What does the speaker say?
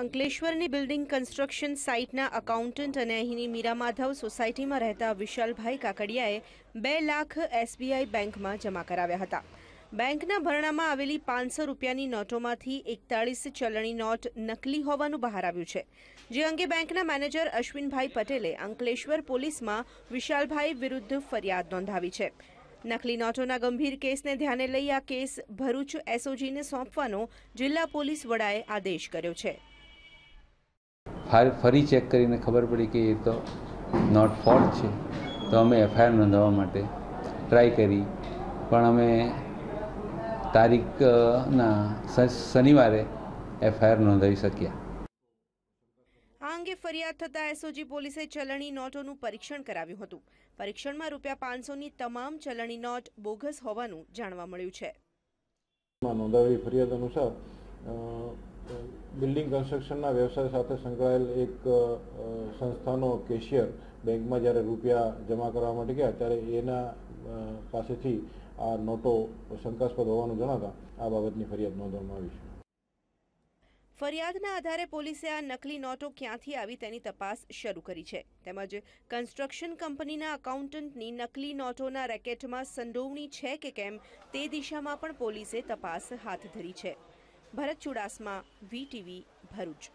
અંકલેશ્વરની building construction સાઇટના accountant અને અહીંની મીરા માધવ સોસાયટીમાં રહેતા વિશાલભાઈ કાકડિયાએ બે લાખ એસબીઆઈ બેંકમાં જમા કરાવ્યા હતા બેંકના ભરણામાં આવેલી પાંચસો રૂપિયાની નોટોમાંથી એકતાળીસ ચલણી નોટ નકલી હોવાનું બહાર આવ્યું છે જે અંગે બેંકના મેનેજર અશ્વિનભાઈ પટેલે અંકલેશ્વર પોલીસમાં વિશાલભાઈ વિરુદ્ધ ફરિયાદ નોંધાવી છે નકલી નોટોના ગંભીર કેસને ધ્યાને લઈ આ કેસ ભરૂચ એસઓજીને સોંપવાનો જિલ્લા પોલીસ વડાએ આદેશ કર્યો છે ફરી ચેક કરીને ખબર પડી કે એ તો નોટ ફોલ્ટ છે તો અમે એફઆઈઆર નોંધાવવા માટે ટ્રાય કરી પણ અમે તારીખના શનિવારે એફઆઈઆર નોંધાવી શક્યા આ અંગે ફરિયાદ થતાં એસઓજી પોલીસે ચલણી નોટોનું પરીક્ષણ કરાવ્યું હતું પરીક્ષણમાં રૂપિયા પાંચસોની તમામ ચલણી નોટ બોગસ હોવાનું જાણવા મળ્યું છે નોંધાવેલી ફરિયાદ અનુસાર બિલ્ડિંગ કન્સ્ટ્રક્શનના વ્યવસાય સાથે સંકળાયેલ એક સંસ્થાનો કેશિયર બેંકમાં જ્યારે રૂપિયા જમા કરવા માટે ગયા ત્યારે એના પાસેથી આ નોટો શંકાસ્પદ હોવાનું જણાતા આ બાબતની ફરિયાદ નોંધવામાં આવી છે ફરિયાદના આધારે પોલીસે આ નકલી નોટો ક્યાંથી આવી તેની તપાસ શરૂ કરી છે તેમજ કન્સ્ટ્રક્શન કંપનીના એકાઉન્ટન્ટની નકલી નોટોના રેકેટમાં સંડોવણી છે કે કેમ તે દિશામાં પણ પોલીસે તપાસ હાથ ધરી છે ભરત ચુડાસમા વીટીવી ભરૂચ